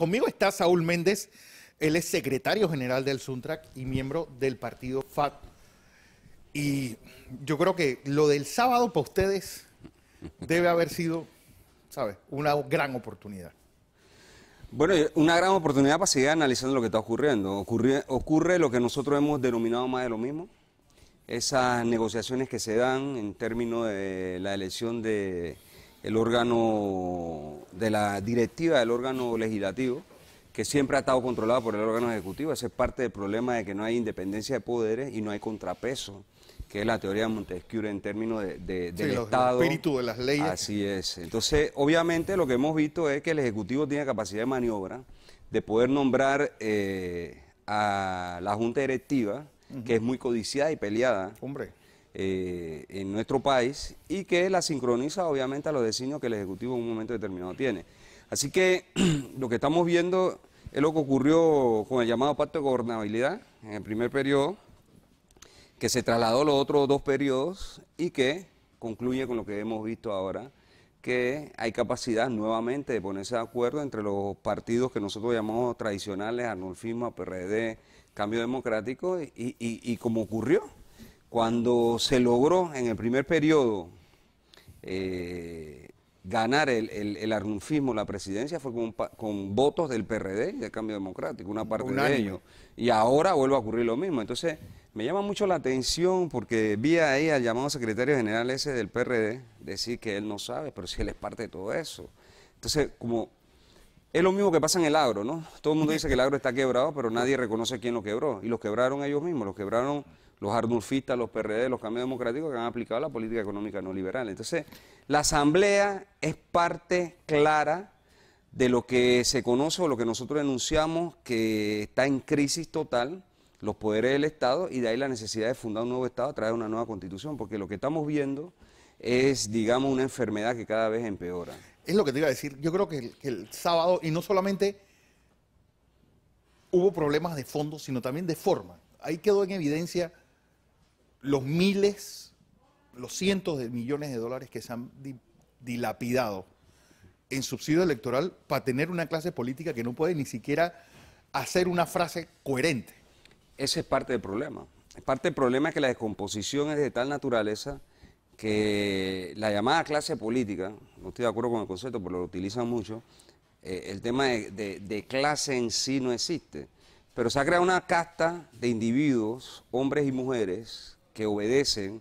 Conmigo está Saúl Méndez, él es secretario general del Suntrack y miembro del partido FAT. Y yo creo que lo del sábado para ustedes debe haber sido, ¿sabes?, una gran oportunidad. Bueno, una gran oportunidad para seguir analizando lo que está ocurriendo. Ocurre, lo que nosotros hemos denominado más de lo mismo, esas negociaciones que se dan en términos de la elección del órgano de la directiva del órgano legislativo, que siempre ha estado controlado por el órgano ejecutivo. Ese es parte del problema de que no hay independencia de poderes y no hay contrapeso, que es la teoría de Montesquieu en términos de, del Estado. El espíritu de las leyes. Así es. Entonces, obviamente lo que hemos visto es que el Ejecutivo tiene capacidad de maniobra de poder nombrar eh, a la Junta Directiva, que es muy codiciada y peleada. Hombre eh, en nuestro país y que la sincroniza obviamente a los designios que el Ejecutivo en un momento determinado tiene. Así que lo que estamos viendo es lo que ocurrió con el llamado pacto de gobernabilidad en el primer periodo, que se trasladó a los otros dos periodos y que concluye con lo que hemos visto ahora, que hay capacidad nuevamente de ponerse de acuerdo entre los partidos que nosotros llamamos tradicionales, Arnulfismo, PRD, Cambio Democrático, y, y como ocurrió cuando se logró en el primer periodo eh, ganar el, el, la presidencia, fue con, votos del PRD y del Cambio Democrático, una parte de ellos. Y ahora vuelve a ocurrir lo mismo. Entonces, me llama mucho la atención porque vi ahí al llamado secretario general ese del PRD decir que él no sabe, pero si él es parte de todo eso. Entonces, como es lo mismo que pasa en el agro, ¿no? Todo el mundo dice que el agro está quebrado, pero nadie reconoce quién lo quebró. Y los quebraron ellos mismos, los quebraron los ardulfistas, los PRD, los cambios democráticos que han aplicado la política económica no liberal. Entonces, la Asamblea es parte clara de lo que se conoce o lo que nosotros denunciamos que está en crisis total los poderes del Estado y de ahí la necesidad de fundar un nuevo Estado a través de una nueva constitución, porque lo que estamos viendo es, digamos, una enfermedad que cada vez empeora. Es lo que te iba a decir, yo creo que el sábado, y no solamente hubo problemas de fondo, sino también de forma. Ahí quedó en evidencia los miles, los cientos de millones de dólares que se han dilapidado en subsidio electoral para tener una clase política que no puede ni siquiera hacer una frase coherente. Ese es parte del problema. Parte del problema que la descomposición es de tal naturaleza que la llamada clase política, no estoy de acuerdo con el concepto, pero lo utilizan mucho, eh, el tema de, clase en sí no existe. Pero se ha creado una casta de individuos, hombres y mujeres, que obedecen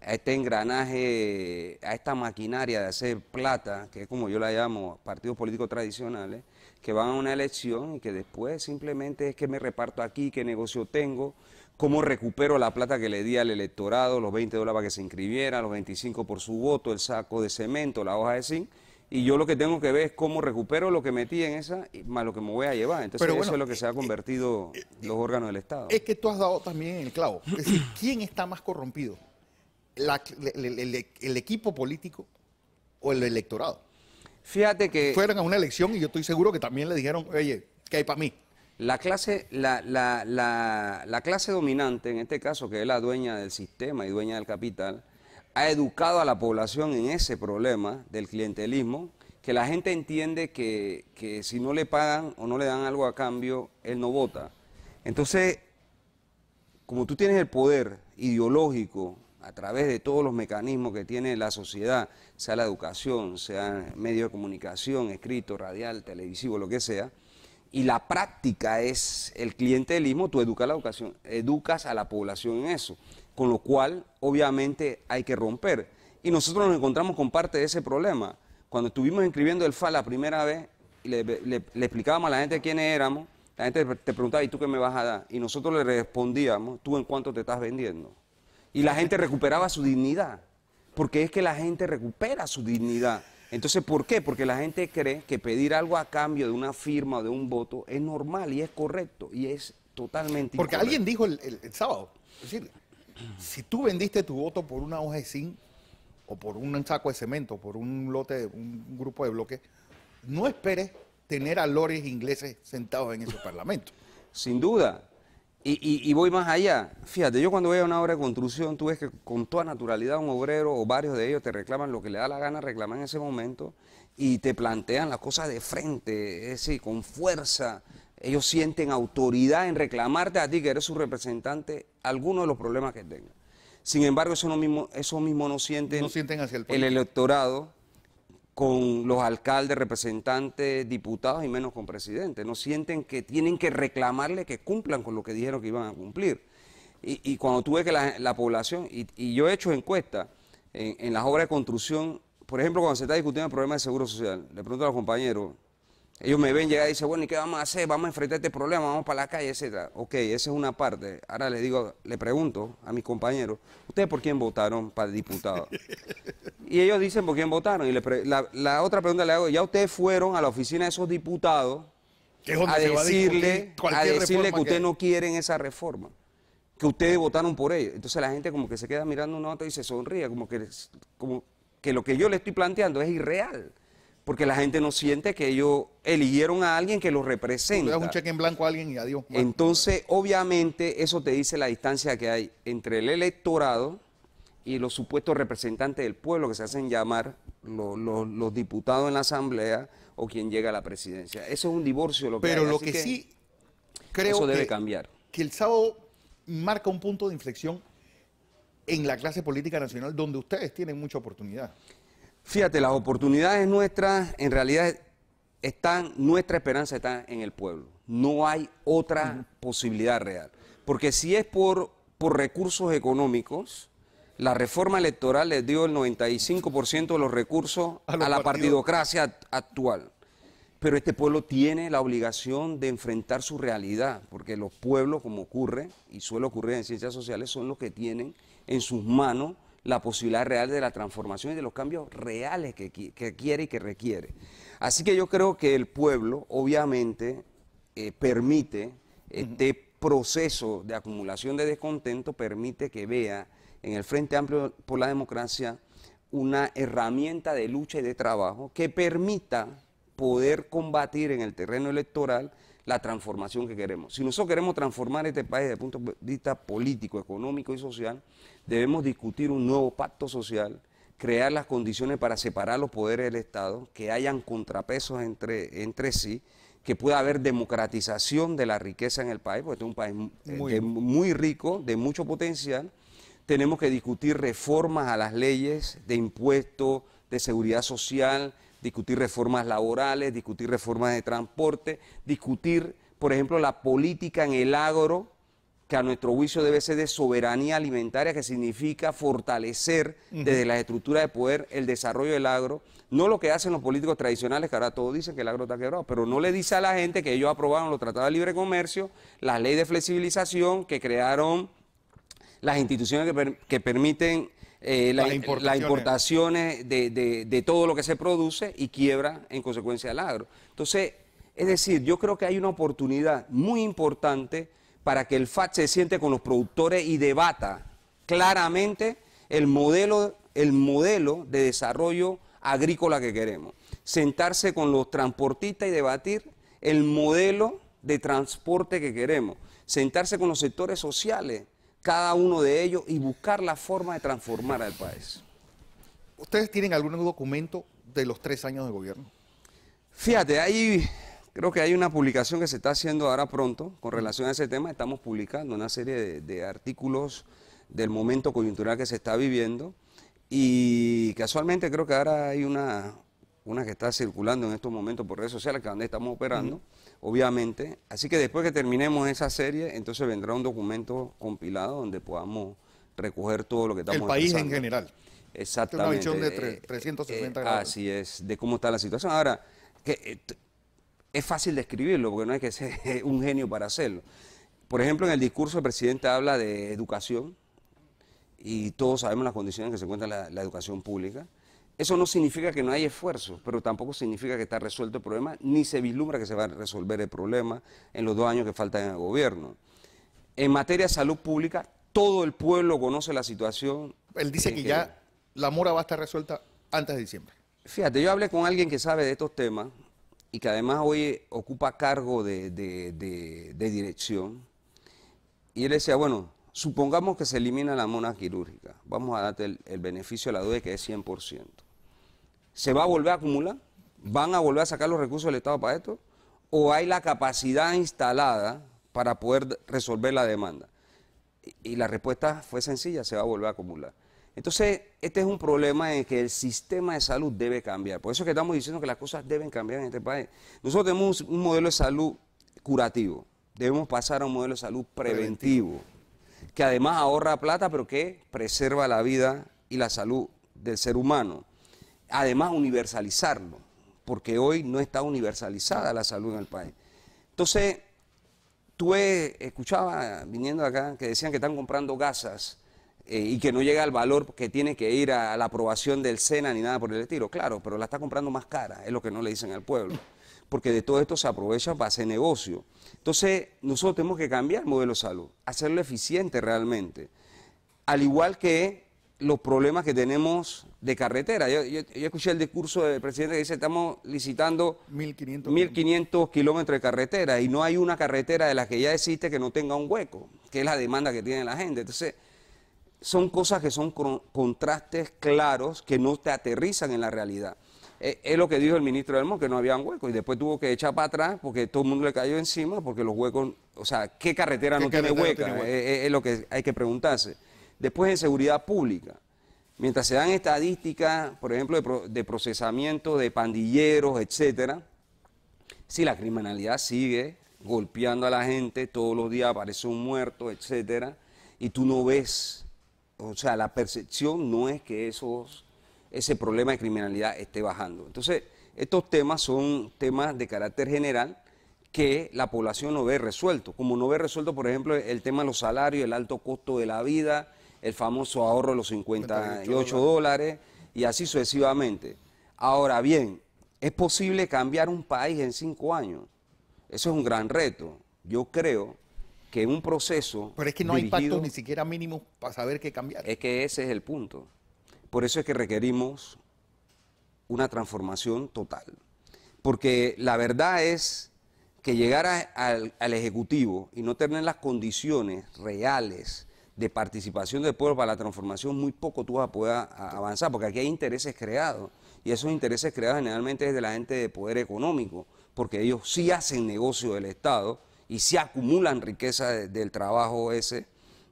a este engranaje, a esta maquinaria de hacer plata, que es como yo la llamo, partidos políticos tradicionales, que van a una elección y que después simplemente es que me reparto aquí, qué negocio tengo, cómo recupero la plata que le di al electorado, los 20 dólares para que se inscribiera, los 25 por su voto, el saco de cemento, la hoja de zinc y yo lo que tengo que ver es cómo recupero lo que metí en esa y más lo que me voy a llevar. Entonces Pero eso es lo que se ha eh, eh, convertido eh, los órganos del Estado. Es que tú has dado también el clavo. Es ¿quién está más corrompido? el, equipo político o el electorado? Fíjate que... Fueron a una elección y yo estoy seguro que también le dijeron, oye, ¿qué hay para mí? La clase, la, la, la, la clase dominante, en este caso, que es la dueña del sistema y dueña del capital, ha educado a la población en ese problema del clientelismo, que la gente entiende que, si no le pagan o no le dan algo a cambio, él no vota. Entonces, como tú tienes el poder ideológico a través de todos los mecanismos que tiene la sociedad, sea la educación, sea medio de comunicación, escrito, radial, televisivo, lo que sea, y la práctica es el clientelismo, tú educas, la educación, educas a la población en eso con lo cual obviamente hay que romper. Y nosotros nos encontramos con parte de ese problema. Cuando estuvimos escribiendo el FA la primera vez, y le, explicábamos a la gente quiénes éramos, la gente te preguntaba, ¿y tú qué me vas a dar? Y nosotros le respondíamos, ¿tú en cuánto te estás vendiendo? Y la gente recuperaba su dignidad, porque es que la gente recupera su dignidad. Entonces, ¿por qué? Porque la gente cree que pedir algo a cambio de una firma o de un voto es normal y es correcto y es totalmente Porque alguien dijo el, el sábado, es si tú vendiste tu voto por una hoja de zinc o por un saco de cemento, por un lote, un grupo de bloques, no esperes tener a lores ingleses sentados en ese parlamento. Sin duda. Y, voy más allá. Fíjate, yo cuando voy a una obra de construcción, tú ves que con toda naturalidad un obrero o varios de ellos te reclaman lo que le da la gana reclamar en ese momento y te plantean las cosas de frente, es decir, con fuerza, ellos sienten autoridad en reclamarte a ti que eres su representante alguno de los problemas que tengan. Sin embargo, eso, mismo, no sienten, el, electorado con los alcaldes, representantes, diputados y menos con presidentes. No sienten que tienen que reclamarle que cumplan con lo que dijeron que iban a cumplir. Y, cuando tuve que la, población, y, yo he hecho encuestas en, las obras de construcción, por ejemplo, cuando se está discutiendo el problema de seguro social, le pregunto a los compañeros, ellos me ven llegar y dicen, bueno, ¿y qué vamos a hacer? Vamos a enfrentar este problema, vamos para la calle, etc. Ok, esa es una parte. Ahora le digo, le pregunto a mis compañeros, ¿ustedes por quién votaron para el diputado? y ellos dicen por quién votaron. Y la, otra pregunta le hago, ¿ya ustedes fueron a la oficina de esos diputados a decirle, a, decirle que ustedes no quieren esa reforma? Que ustedes votaron por ellos. Entonces la gente como que se queda mirando un otro y se sonríe, como que, como que lo que yo le estoy planteando es irreal porque la gente no siente que ellos eligieron a alguien que los representa. Le das un cheque en blanco a alguien y adiós. Entonces, obviamente, eso te dice la distancia que hay entre el electorado y los supuestos representantes del pueblo que se hacen llamar los, diputados en la asamblea o quien llega a la presidencia. Eso es un divorcio. Lo que Pero lo que, sí creo eso debe cambiar. que el sábado marca un punto de inflexión en la clase política nacional donde ustedes tienen mucha oportunidad. Fíjate, las oportunidades nuestras, en realidad, están, nuestra esperanza está en el pueblo. No hay otra posibilidad real. Porque si es por, por recursos económicos, la reforma electoral les dio el 95% de los recursos a, a la partidocracia actual. Pero este pueblo tiene la obligación de enfrentar su realidad, porque los pueblos, como ocurre y suele ocurrir en ciencias sociales, son los que tienen en sus manos la posibilidad real de la transformación y de los cambios reales que, quiere y que requiere. Así que yo creo que el pueblo, obviamente, eh, permite este proceso de acumulación de descontento, permite que vea en el Frente Amplio por la Democracia una herramienta de lucha y de trabajo que permita poder combatir en el terreno electoral la transformación que queremos. Si nosotros queremos transformar este país desde el punto de vista político, económico y social, debemos discutir un nuevo pacto social, crear las condiciones para separar los poderes del Estado, que hayan contrapesos entre, entre sí, que pueda haber democratización de la riqueza en el país, porque este es un país muy, muy rico, de mucho potencial. Tenemos que discutir reformas a las leyes de impuestos, de seguridad social, discutir reformas laborales, discutir reformas de transporte, discutir, por ejemplo, la política en el agro, que a nuestro juicio debe ser de soberanía alimentaria, que significa fortalecer desde las estructuras de poder el desarrollo del agro, no lo que hacen los políticos tradicionales, que ahora todos dicen que el agro está quebrado, pero no le dice a la gente que ellos aprobaron los tratados de libre comercio, las leyes de flexibilización, que crearon las instituciones que permiten eh, las, eh, importaciones, de, todo lo que se produce y quiebra en consecuencia el agro. Entonces, es decir, yo creo que hay una oportunidad muy importante para que el FAT se siente con los productores y debata claramente el modelo, el modelo de desarrollo agrícola que queremos. Sentarse con los transportistas y debatir el modelo de transporte que queremos. Sentarse con los sectores sociales cada uno de ellos y buscar la forma de transformar al país. ¿Ustedes tienen algún documento de los tres años de gobierno? Fíjate, ahí creo que hay una publicación que se está haciendo ahora pronto con relación a ese tema. Estamos publicando una serie de artículos del momento coyuntural que se está viviendo. Y casualmente creo que ahora hay una, una que está circulando en estos momentos por redes sociales, que es donde estamos operando, obviamente. Así que después que terminemos esa serie, entonces vendrá un documento compilado donde podamos recoger todo lo que estamos El país en general. Este Exactamente. una visión de 360 grados. Así es, de cómo está la situación. Ahora, que, eh, es fácil describirlo, porque no hay que ser un genio para hacerlo. Por ejemplo, en el discurso el presidente habla de educación, y todos sabemos las condiciones en que se encuentra la educación pública. Eso no significa que no hay esfuerzo, pero tampoco significa que está resuelto el problema, ni se vislumbra que se va a resolver el problema en los dos años que faltan en el gobierno. En materia de salud pública, todo el pueblo conoce la situación. Él dice eh, que, eh, ya la mora va a estar resuelta antes de diciembre. Fíjate, yo hablé con alguien que sabe de estos temas y que además hoy ocupa cargo de, dirección. Y él decía, bueno, supongamos que se elimina la mona quirúrgica, vamos a darte el, beneficio a la duda que es 100%. ¿Se va a volver a acumular? ¿Van a volver a sacar los recursos del Estado para esto? ¿O hay la capacidad instalada para poder resolver la demanda? Y la respuesta fue sencilla, se va a volver a acumular. Entonces, este es un problema en que el sistema de salud debe cambiar. Por eso es que estamos diciendo que las cosas deben cambiar en este país. Nosotros tenemos un modelo de salud curativo. Debemos pasar a un modelo de salud preventivo, preventivo. que además ahorra plata, pero que preserva la vida y la salud del ser humano además universalizarlo, porque hoy no está universalizada la salud en el país. Entonces, tú escuchaba viniendo acá que decían que están comprando gasas eh, y que no llega al valor que tiene que ir a, la aprobación del SENA ni nada por el estilo. Claro, pero la está comprando más cara, es lo que no le dicen al pueblo, porque de todo esto se aprovecha para hacer negocio. Entonces, nosotros tenemos que cambiar el modelo de salud, hacerlo eficiente realmente. Al igual que los problemas que tenemos de carretera. Yo, escuché el discurso del presidente que dice estamos licitando 1.500 kilómetros de carretera y no hay una carretera de las que ya existe que no tenga un hueco, que es la demanda que tiene la gente. Entonces, son cosas que son contrastes claros que no te aterrizan en la realidad. Eh, es, lo que dijo el ministro Delmo, que no HABÍA UN HUECO y después tuvo que echar para atrás porque todo el mundo le cayó encima porque los huecos, o sea, ¿qué carretera, no, tiene hueca? Eh, eh, es lo que hay que preguntarse. Después en seguridad pública, mientras se dan estadísticas, por ejemplo, de, procesamiento de pandilleros, etcétera, si la criminalidad sigue golpeando a la gente, todos los días aparece un muerto, etcétera, y tú no ves, o sea, la percepción no es que esos, ese problema de criminalidad esté bajando. Entonces, estos temas son temas de carácter general que la población no ve resuelto, como no ve resuelto, por ejemplo, el tema de los salarios, el alto costo de la vida, el famoso ahorro de los 58 dólares y así sucesivamente. Ahora bien, ¿es posible cambiar un país en cinco años? Eso es un gran reto. Yo creo que un proceso... Pero es que no hay impacto ni siquiera mínimo para saber qué cambiar. Es que ese es el punto. Por eso es que requerimos una transformación total. Porque la verdad es que llegar al, al Ejecutivo y no tener las condiciones reales de participación del pueblo para la transformación, muy poco tú vas a poder avanzar, porque aquí hay intereses creados, y esos intereses creados generalmente es de la gente de poder económico, porque ellos sí hacen negocio del Estado y sí acumulan riqueza del trabajo ese,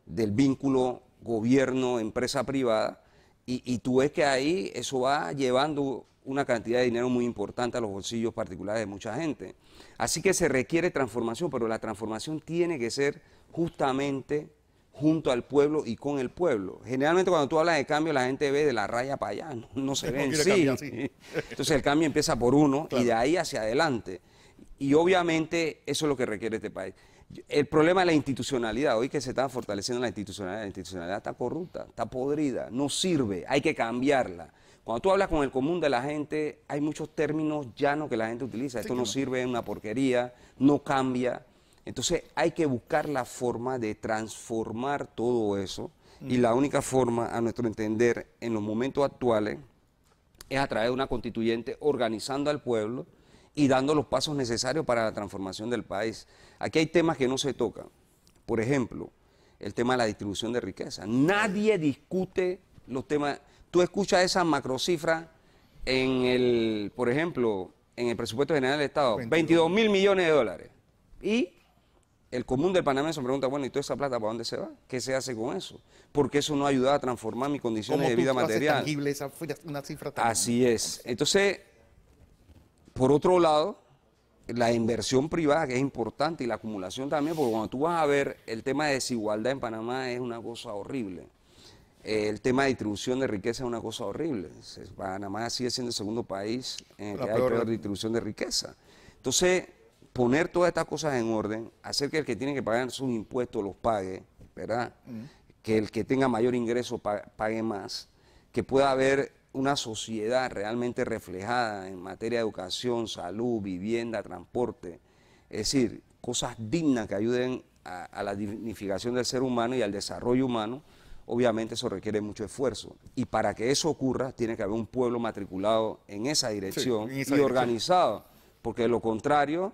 del vínculo gobierno-empresa privada, y tú ves que ahí eso va llevando una cantidad de dinero muy importante a los bolsillos particulares de mucha gente. Así que se requiere transformación, pero la transformación tiene que ser justamente junto al pueblo y con el pueblo. Generalmente cuando tú hablas de cambio la gente ve de la raya para allá, no, se ve en sí. Entonces el cambio empieza por uno y de ahí hacia adelante. Y obviamente eso es lo que requiere este país. El problema de la institucionalidad, hoy que se está fortaleciendo la institucionalidad, la institucionalidad está corrupta, está podrida, no sirve, hay que cambiarla. Cuando tú hablas con el común de la gente, hay muchos términos llanos que la gente utiliza. Esto no sirve, es una porquería, no cambia. Entonces hay que buscar la forma de transformar todo eso y mm. la única forma, a nuestro entender, en los momentos actuales, es a través de una constituyente organizando al pueblo y dando los pasos necesarios para la transformación del país. Aquí hay temas que no se tocan. Por ejemplo, el tema de la distribución de riqueza. Nadie discute los temas. Tú escuchas esa macrocifra en el, por ejemplo, en el presupuesto general del Estado, 22 mil millones de dólares. Y el común del Panamá se pregunta, bueno, ¿y toda esa plata para dónde se va? ¿Qué se hace con eso? Porque eso no ha ayuda a transformar mis condiciones de vida material. Tangible esa, una cifra tan Así es. Entonces, por otro lado, la inversión privada que es importante y la acumulación también, porque cuando tú vas a ver el tema de desigualdad en Panamá es una cosa horrible. El tema de distribución de riqueza es una cosa horrible. Panamá sigue siendo el segundo país en el que hay distribución de riqueza. Entonces, poner todas estas cosas en orden, hacer que el que tiene que pagar sus impuestos los pague, ¿verdad? Mm. Que el que tenga mayor ingreso pague más, que pueda haber una sociedad realmente reflejada en materia de educación, salud, vivienda, transporte, es decir, cosas dignas que ayuden a, la dignificación del ser humano y al desarrollo humano, obviamente eso requiere mucho esfuerzo. Y para que eso ocurra, tiene que haber un pueblo matriculado en esa dirección y organizado, porque de lo contrario,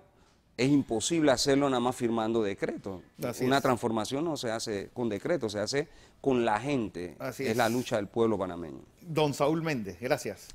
es imposible hacerlo nada más firmando decreto. Una transformación no se hace con decretos, se hace con la gente. es la lucha del pueblo panameño. Don Saúl Méndez, gracias.